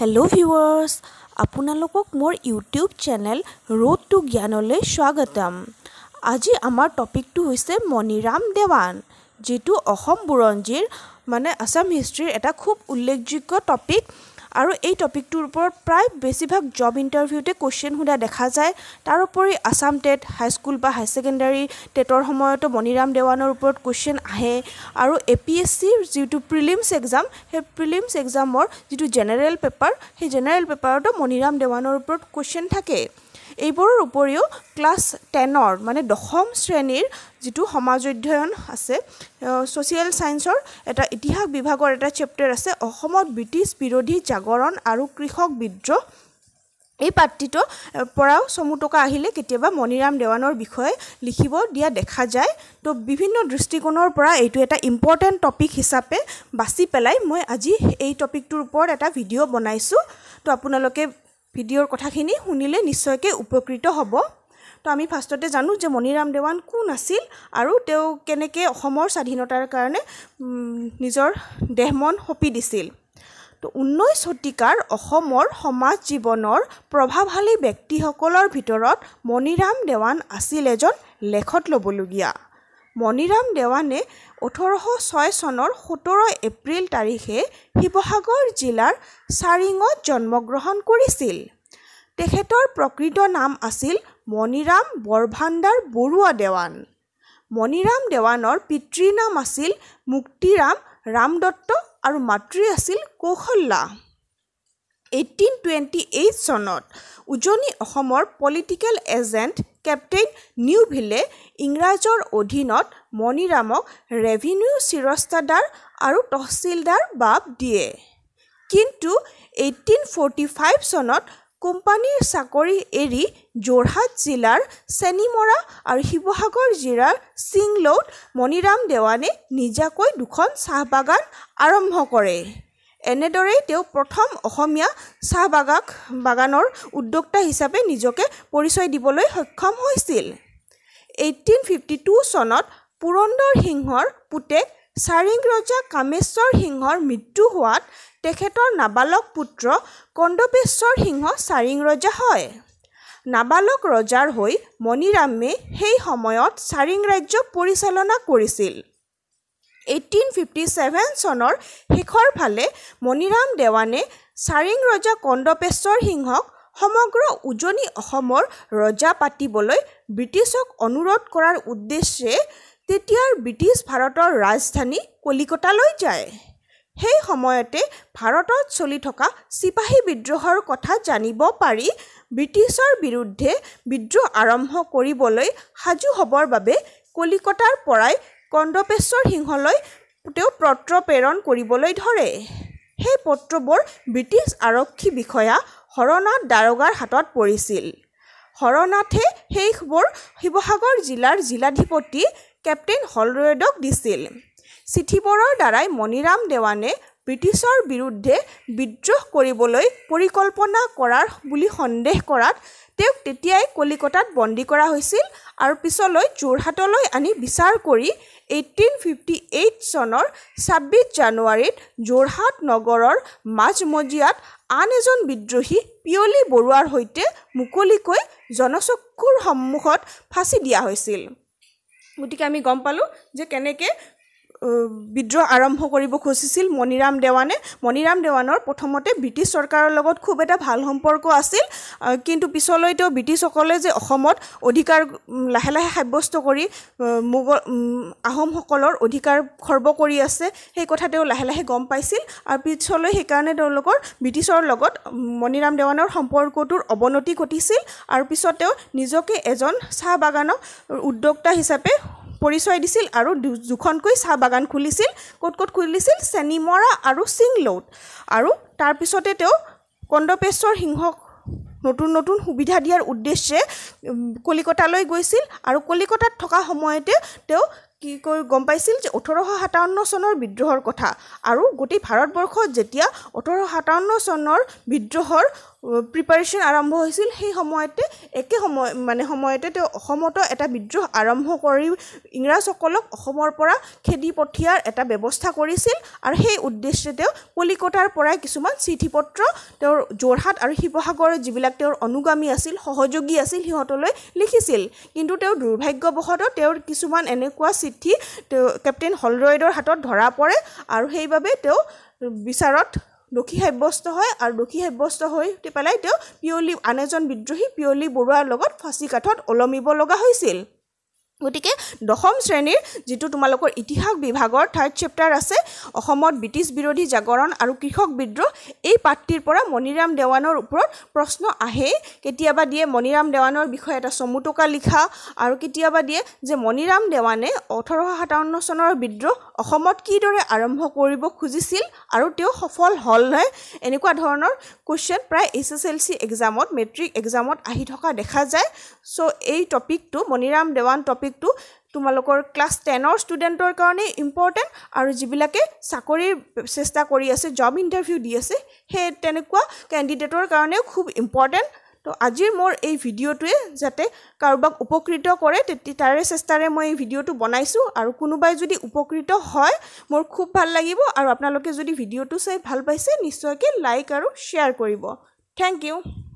hello' viewers আপোনালোকক মোৰ YouTube channel road to জ্ঞানলৈ স্বাগতম আজি আমাৰ টপিকটো হৈছে মণিৰাম দেৱান যিটো অসম বুৰঞ্জীৰ মানে আছাম হিষ্ট্ৰীৰ এটা খুব উল্লেখযোগ্য টপিক আৰু এই টপিকটোৰ ওপৰত প্ৰায় বেছিভাগ জব ইণ্টাৰভিউতে কুৱেশ্যন সোধা দেখা যায় তাৰোপৰি আছাম টেট হাইস্কুল বা হায়াৰ ছেকেণ্ডাৰী টেটৰ সময়তো মণিৰাম দেৱানৰ ওপৰত কুৱেশ্যন আহে আৰু এ পি এছ চিৰ যিটো প্ৰিলিমছ এক্সাম সেই প্ৰিলিমছ এক্সামৰ যিটো জেনেৰেল পেপাৰ সেই জেনেৰেল পেপাৰতো মণিৰাম দেৱানৰ ওপৰত কুৱেশ্যন থাকে এইবোৰৰ উপৰিও ক্লাছ টেনৰ মানে দশম শ্ৰেণীৰ যিটো সমাজ অধ্যয়ন আছে ছ'চিয়েল ছায়েন্সৰ এটা ইতিহাস বিভাগৰ এটা চেপ্টাৰ আছে অসমত ব্ৰিটিছ বিৰোধী জাগৰণ আৰু কৃষক বিদ্ৰোহ এই পাত্ৰটোৰ পৰাও চমু টকা আহিলে কেতিয়াবা মণিৰাম দেৱানৰ বিষয়ে লিখিব দিয়া দেখা যায় তো বিভিন্ন দৃষ্টিকোণৰ পৰা এইটো এটা ইম্পৰ্টেণ্ট টপিক হিচাপে বাছি পেলাই মই আজি এই টপিকটোৰ ওপৰত এটা ভিডিঅ' বনাইছোঁ তো আপোনালোকে ভিডিঅ'ৰ কথাখিনি শুনিলে নিশ্চয়কৈ উপকৃত হ'ব তো আমি ফাৰ্ষ্টতে জানো যে মণিৰাম দেৱান কোন আছিল আৰু তেওঁ কেনেকৈ অসমৰ স্বাধীনতাৰ কাৰণে নিজৰ দেহ মন সপি দিছিল তো ঊনৈছ শতিকাৰ অসমৰ সমাজ জীৱনৰ প্ৰভাৱশালী ব্যক্তিসকলৰ ভিতৰত মণিৰাম দেৱান আছিল এজন লেখত ল'বলগীয়া মণিৰাম দেৱানে ওঠৰশ ছয় চনৰ সোতৰ এপ্ৰিল তাৰিখে শিৱসাগৰ জিলাৰ চাৰিঙত জন্মগ্ৰহণ কৰিছিল তেখেতৰ প্ৰকৃত নাম আছিল মণিৰাম বৰভাণ্ডাৰ বৰুৱা দেৱান মণিৰাম দেৱানৰ পিতৃৰ নাম আছিল মুক্তিৰাম ৰামদত্ত আৰু মাতৃ আছিল কৌশল্যা এইটিন টুৱেণ্টি এইট চনত উজনি অসমৰ পলিটিকেল এজেণ্ট কেপ্টেইন নিউভিলে ইংৰাজৰ অধীনত মণিৰামক ৰেভিনিউ চিৰস্তাদাৰ আৰু তহচিলদাৰ বাব দিয়ে কিন্তু এইটিন ফৰ্টি ফাইভ চনত কোম্পানীৰ চাকৰি এৰি যোৰহাট জিলাৰ চেনিমৰা আৰু শিৱসাগৰ জিলাৰ চিংলৌত মণিৰাম দেৱানে নিজাকৈ দুখন চাহ বাগান আৰম্ভ কৰে এনেদৰেই তেওঁ প্ৰথম অসমীয়া চাহ বাগাক বাগানৰ উদ্যোক্তা হিচাপে নিজকে পৰিচয় দিবলৈ সক্ষম হৈছিল এইটিন ফিফটি টু চনত পুৰন্দৰ সিংহৰ পুতেক চাৰিং ৰজা কামেশ্বৰ সিংহৰ মৃত্যু হোৱাত তেখেতৰ নাবালক পুত্ৰ কণ্ডপেশ্বৰ সিংহ চাৰিং ৰজা হয় নাবালক ৰজাৰ হৈ মণিৰামে সেই সময়ত চাৰিং ৰাজ্য পৰিচালনা কৰিছিল এইটিন ফিফটি চেভেন চনৰ শেষৰ ফালে মণিৰাম দেৱানে চাৰিং ৰজা কন্দপেশ্বৰ সিংহক সমগ্ৰ উজনি অসমৰ ৰজা পাতিবলৈ ব্ৰিটিছক অনুৰোধ কৰাৰ উদ্দেশ্যে তেতিয়াৰ ব্ৰিটিছ ভাৰতৰ ৰাজধানী কলিকতালৈ যায় সেই সময়তে ভাৰতত চলি থকা চিপাহী বিদ্ৰোহৰ কথা জানিব পাৰি ব্ৰিটিছৰ বিৰুদ্ধে বিদ্ৰোহ আৰম্ভ কৰিবলৈ সাজু হ'বৰ বাবে কলিকতাৰ পৰাই কন্দপেশ্বৰ সিংহলৈ তেওঁ পত্ৰ প্ৰেৰণ কৰিবলৈ ধৰে সেই পত্ৰবোৰ ব্ৰিটিছ আৰক্ষী বিষয়া হৰনাথ দাৰোগাৰ হাতত পৰিছিল হৰনাথে সেইবোৰ শিৱসাগৰ জিলাৰ জিলাধিপতি কেপ্টেইন হলৰেডক দিছিল চিঠিবোৰৰ দ্বাৰাই মণিৰাম দেৱানে ব্ৰিটিছৰ বিৰুদ্ধে বিদ্ৰোহ কৰিবলৈ পৰিকল্পনা কৰাৰ বুলি সন্দেহ কৰাত তেওঁক তেতিয়াই কলিকতাত বন্দী কৰা হৈছিল আৰু পিছলৈ যোৰহাটলৈ আনি বিচাৰ কৰি এইটিন ফিফটি এইট চনৰ ছাব্বিছ জানুৱাৰীত যোৰহাট নগৰৰ মাজমজিয়াত আন এজন বিদ্ৰোহী পিয়লি বৰুৱাৰ সৈতে মুকলিকৈ জনচক্ষুৰ সন্মুখত ফাঁচি দিয়া হৈছিল গতিকে আমি গম পালোঁ যে কেনেকৈ বিদ্ৰোহ আৰম্ভ কৰিব খুজিছিল মণিৰাম দেৱানে মণিৰাম দেৱানৰ প্ৰথমতে ব্ৰিটিছ চৰকাৰৰ লগত খুব এটা ভাল সম্পৰ্ক আছিল কিন্তু পিছলৈ তেওঁ ব্ৰিটিছসকলে যে অসমত অধিকাৰ লাহে লাহে সাব্যস্ত কৰি মোগল আহোমসকলৰ অধিকাৰ খৰ্ব কৰি আছে সেই কথা তেওঁ লাহে লাহে গম পাইছিল আৰু পিছলৈ সেইকাৰণে তেওঁলোকৰ ব্ৰিটিছৰ লগত মণিৰাম দেৱানৰ সম্পৰ্কটোৰ অৱনতি ঘটিছিল আৰু পিছত তেওঁ নিজকে এজন চাহ বাগানৰ উদ্যোক্তা হিচাপে পৰিচয় দিছিল আৰু দুখনকৈ চাহ বাগান খুলিছিল ক'ত ক'ত খুলিছিল চেনিমৰা আৰু চিংলৌত আৰু তাৰপিছতে তেওঁ কন্দপেশ্বৰ সিংহক নতুন নতুন সুবিধা দিয়াৰ উদ্দেশ্যে কলিকতালৈ গৈছিল আৰু কলিকতাত থকা সময়তে তেওঁ কি কৈ গম পাইছিল যে ওঠৰশ সাতাৱন্ন চনৰ বিদ্ৰোহৰ কথা আৰু গোটেই ভাৰতবৰ্ষত যেতিয়া ওঠৰশ সাতাৱন্ন চনৰ বিদ্ৰোহৰ প্ৰিপাৰেশ্যন আৰম্ভ হৈছিল সেই সময়তে একে সময় মানে সময়তে তেওঁ অসমতো এটা বিদ্ৰোহ আৰম্ভ কৰি ইংৰাজসকলক অসমৰ পৰা খেদি পঠিওৱাৰ এটা ব্যৱস্থা কৰিছিল আৰু সেই উদ্দেশ্যে তেওঁ কলিকতাৰ পৰাই কিছুমান চিঠি পত্ৰ তেওঁৰ যোৰহাট আৰু শিৱসাগৰৰ যিবিলাক তেওঁৰ অনুগামী আছিল সহযোগী আছিল সিহঁতলৈ লিখিছিল কিন্তু তেওঁ দুৰ্ভাগ্যবশতঃ তেওঁৰ কিছুমান এনেকুৱা চিঠি তেওঁ কেপ্টেইন হলৰয়েডৰ হাতত ধৰা পৰে আৰু সেইবাবে তেওঁ বিচাৰত দোষী সাব্যস্ত হয় আৰু দোষী সাব্যস্ত হৈ উঠি পেলাই তেওঁ পিয়লি আন এজন বিদ্ৰোহী পিয়লি বৰুৱাৰ লগত ফাঁচি কাঠত ওলমিব লগা হৈছিল গতিকে দশম শ্ৰেণীৰ যিটো তোমালোকৰ ইতিহাস বিভাগৰ থাৰ্ড চেপ্টাৰ আছে অসমত ব্ৰিটিছ বিৰোধী জাগৰণ আৰু কৃষক বিদ্ৰোহ এই পাঠটিৰ পৰা মণিৰাম দেৱানৰ ওপৰত প্ৰশ্ন আহেই কেতিয়াবা দিয়ে মণিৰাম দেৱানৰ বিষয়ে এটা চমু টকা লিখা আৰু কেতিয়াবা দিয়ে যে মণিৰাম দেৱানে ওঠৰশ সাতাৱন্ন চনৰ বিদ্ৰোহ অসমত কিদৰে আৰম্ভ কৰিব খুজিছিল আৰু তেওঁ সফল হ'ল হ'লনে এনেকুৱা ধৰণৰ কুৱেশ্যন প্ৰায় এইচ এছ এল চি এক্সামত মেট্ৰিক এক্সামত আহি থকা দেখা যায় চ' এই টপিকটো মণিৰাম দেৱান টপিক ছাবজেক্টটো তোমালোকৰ ক্লাছ টেনৰ ষ্টুডেণ্টৰ কাৰণে ইম্পৰ্টেণ্ট আৰু যিবিলাকে চাকৰিৰ চেষ্টা কৰি আছে জব ইণ্টাৰভিউ দি আছে সেই তেনেকুৱা কেণ্ডিডেটৰ কাৰণেও খুব ইম্পৰ্টেণ্ট তো আজিৰ মোৰ এই ভিডিঅ'টোৱে যাতে কাৰোবাক উপকৃত কৰে তেতিয়া তাৰে চেষ্টাৰে মই এই ভিডিঅ'টো বনাইছোঁ আৰু কোনোবাই যদি উপকৃত হয় মোৰ খুব ভাল লাগিব আৰু আপোনালোকে যদি ভিডিঅ'টো চাই ভাল পাইছে নিশ্চয়কৈ লাইক আৰু শ্বেয়াৰ কৰিব থেংক ইউ